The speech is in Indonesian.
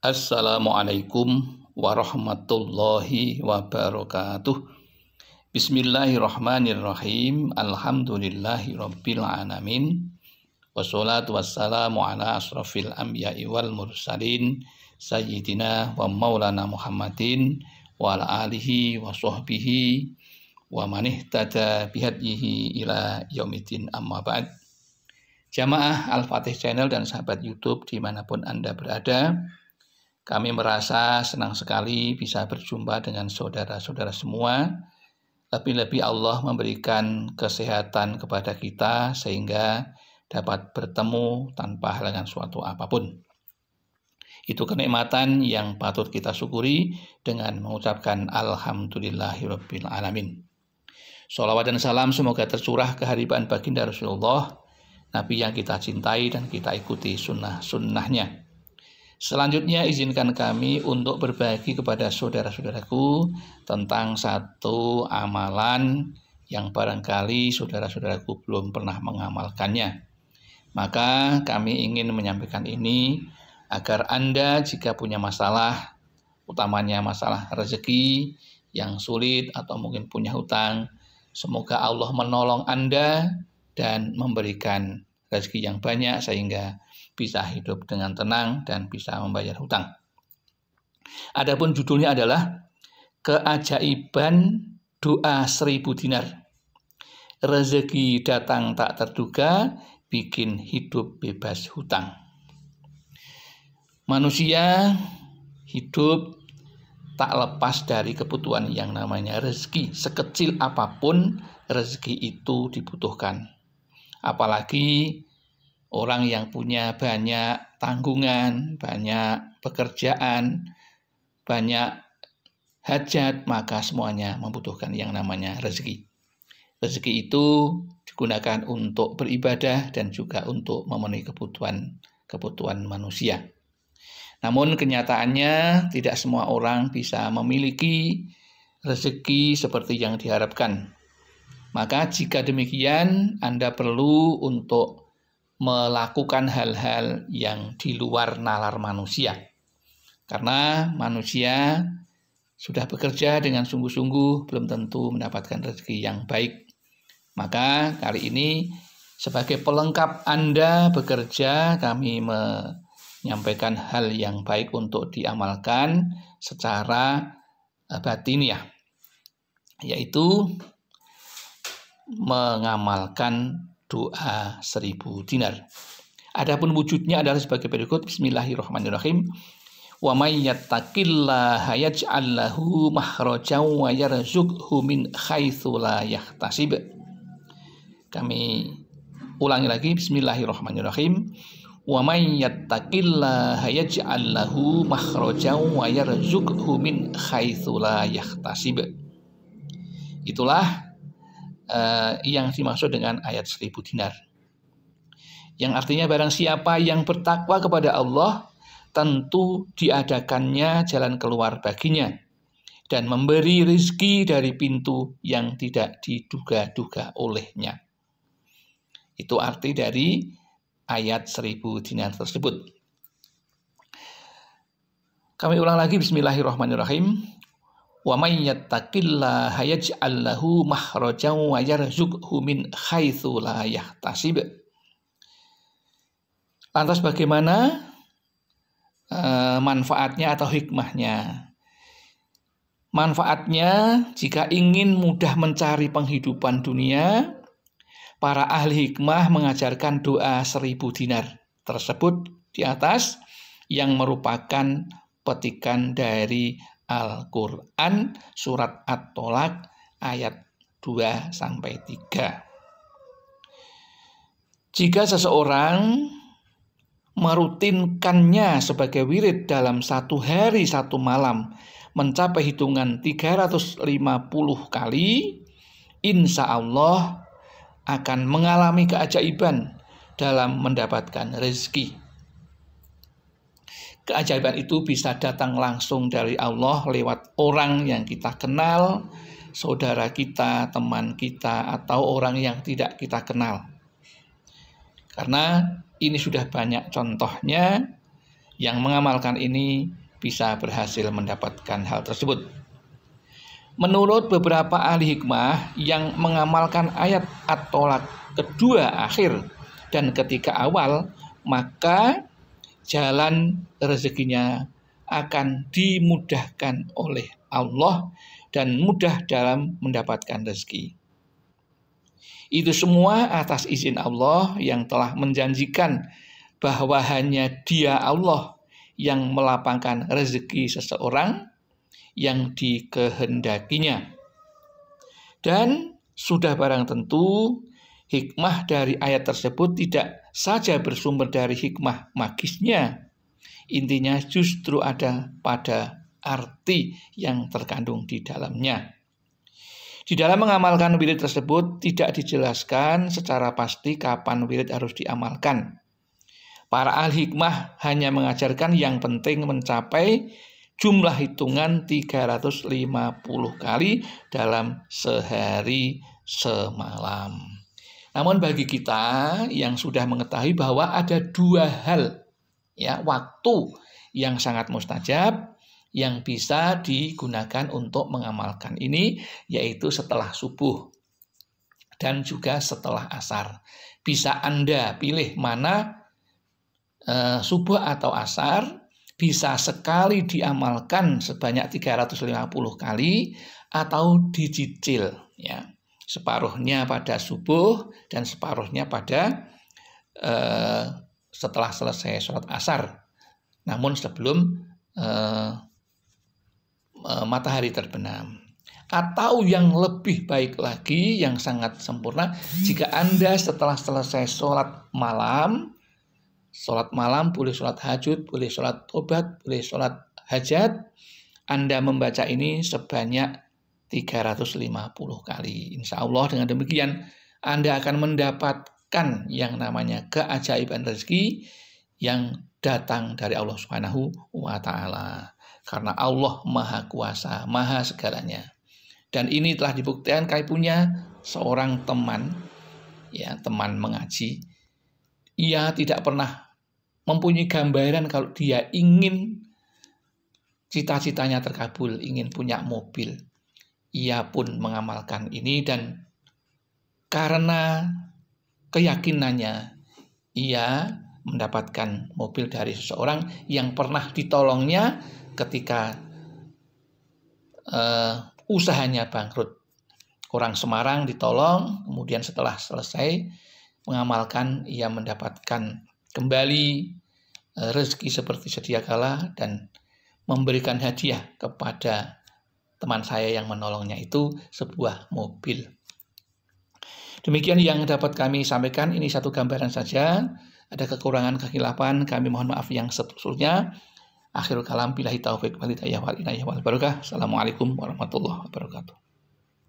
Assalamualaikum warahmatullahi wabarakatuh. Bismillahirrahmanirrahim. Alhamdulillahi rabbil alamin. Wassalatu wassalamu ala asrafil anbiya'i wal mursalin sayyidina wa maulana Muhammadin wa ala alihi wa sahbihi wa man ihtada bihadihi ila yaumiddin amma ba'd. Jamaah Al-Fatih Channel dan sahabat YouTube dimanapun Anda berada, kami merasa senang sekali bisa berjumpa dengan saudara-saudara semua. Lebih-lebih Allah memberikan kesehatan kepada kita sehingga dapat bertemu tanpa halangan suatu apapun. Itu kenikmatan yang patut kita syukuri dengan mengucapkan Alhamdulillahirabbil alamin. Salawat dan salam semoga tercurah kehadiran baginda Rasulullah, Nabi yang kita cintai dan kita ikuti sunnah-sunnahnya. Selanjutnya izinkan kami untuk berbagi kepada saudara-saudaraku tentang satu amalan yang barangkali saudara-saudaraku belum pernah mengamalkannya. Maka kami ingin menyampaikan ini agar Anda jika punya masalah, utamanya masalah rezeki yang sulit atau mungkin punya hutang, semoga Allah menolong Anda dan memberikan rezeki yang banyak sehingga bisa hidup dengan tenang dan bisa membayar hutang. Adapun judulnya adalah Keajaiban Doa Seribu Dinar. Rezeki datang tak terduga, bikin hidup bebas hutang. Manusia hidup tak lepas dari kebutuhan yang namanya rezeki. Sekecil apapun, rezeki itu dibutuhkan. Apalagi orang yang punya banyak tanggungan, banyak pekerjaan, banyak hajat, maka semuanya membutuhkan yang namanya rezeki. Rezeki itu digunakan untuk beribadah dan juga untuk memenuhi kebutuhan kebutuhan manusia. Namun kenyataannya tidak semua orang bisa memiliki rezeki seperti yang diharapkan. Maka jika demikian Anda perlu untuk melakukan hal-hal yang di luar nalar manusia. Karena manusia sudah bekerja dengan sungguh-sungguh belum tentu mendapatkan rezeki yang baik. Maka kali ini sebagai pelengkap Anda bekerja kami menyampaikan hal yang baik untuk diamalkan secara eh, batiniah yaitu mengamalkan doa seribu dinar. Adapun wujudnya adalah sebagai berikut Bismillahirrahmanirrahim. Wa may yattaqillaha yaj'al lahu makhrajan wa yarzuqhu min haitsu la yahtasib. Kami ulangi lagi Bismillahirrahmanirrahim. Wa may yattaqillaha yaj'al lahu makhrajan wa yarzuqhu min haitsu la yahtasib. Itulah uh, yang dimaksud dengan ayat seribu dinar. Yang artinya barang siapa yang bertakwa kepada Allah, tentu diadakannya jalan keluar baginya dan memberi rizki dari pintu yang tidak diduga-duga olehnya. Itu arti dari ayat seribu dinar tersebut. Kami ulang lagi, Bismillahirrahmanirrahim wa may yattaqillaha yaj'al lahu wa yarzuqhu min Lantas bagaimana eh, manfaatnya atau hikmahnya? Manfaatnya jika ingin mudah mencari penghidupan dunia, para ahli hikmah mengajarkan doa seribu dinar tersebut di atas yang merupakan petikan dari Al-Quran surat At-Tolak ayat 2 sampai 3. Jika seseorang merutinkannya sebagai wirid dalam satu hari satu malam mencapai hitungan 350 kali, insya Allah akan mengalami keajaiban dalam mendapatkan rezeki. Keajaiban itu bisa datang langsung dari Allah lewat orang yang kita kenal, saudara kita, teman kita, atau orang yang tidak kita kenal. Karena ini sudah banyak contohnya yang mengamalkan ini bisa berhasil mendapatkan hal tersebut. Menurut beberapa ahli hikmah yang mengamalkan ayat at-tolak kedua akhir dan ketiga awal, maka jalan rezekinya akan dimudahkan oleh Allah dan mudah dalam mendapatkan rezeki. Itu semua atas izin Allah yang telah menjanjikan bahwa hanya Dia Allah yang melapangkan rezeki seseorang yang dikehendakinya. Dan sudah barang tentu hikmah dari ayat tersebut tidak saja bersumber dari hikmah magisnya, intinya justru ada pada arti yang terkandung di dalamnya. Di dalam mengamalkan wirid tersebut tidak dijelaskan secara pasti kapan wirid harus diamalkan. Para ahli hikmah hanya mengajarkan yang penting mencapai jumlah hitungan 350 kali dalam sehari semalam. Namun bagi kita yang sudah mengetahui bahwa ada dua hal ya waktu yang sangat mustajab yang bisa digunakan untuk mengamalkan ini yaitu setelah subuh dan juga setelah asar. Bisa Anda pilih mana e, subuh atau asar bisa sekali diamalkan sebanyak 350 kali atau dicicil ya separuhnya pada subuh dan separuhnya pada uh, setelah selesai sholat asar. Namun sebelum uh, matahari terbenam. Atau yang lebih baik lagi, yang sangat sempurna, jika Anda setelah selesai sholat malam, sholat malam boleh sholat hajud, boleh sholat tobat, boleh sholat hajat, Anda membaca ini sebanyak 350 kali. Insya Allah dengan demikian Anda akan mendapatkan yang namanya keajaiban rezeki yang datang dari Allah Subhanahu wa taala. Karena Allah Maha Kuasa, Maha segalanya. Dan ini telah dibuktikan kami punya seorang teman ya, teman mengaji. Ia tidak pernah mempunyai gambaran kalau dia ingin cita-citanya terkabul, ingin punya mobil ia pun mengamalkan ini dan karena keyakinannya ia mendapatkan mobil dari seseorang yang pernah ditolongnya ketika uh, usahanya bangkrut. Orang Semarang ditolong, kemudian setelah selesai mengamalkan ia mendapatkan kembali eh, rezeki seperti sedia kala dan memberikan hadiah kepada teman saya yang menolongnya itu sebuah mobil. Demikian yang dapat kami sampaikan, ini satu gambaran saja. Ada kekurangan, kehilapan, kami mohon maaf yang sebetulnya. Akhirul kalam, bilahi taufiq, wal hidayah, wal inayah, wal barokah. Assalamualaikum warahmatullahi wabarakatuh.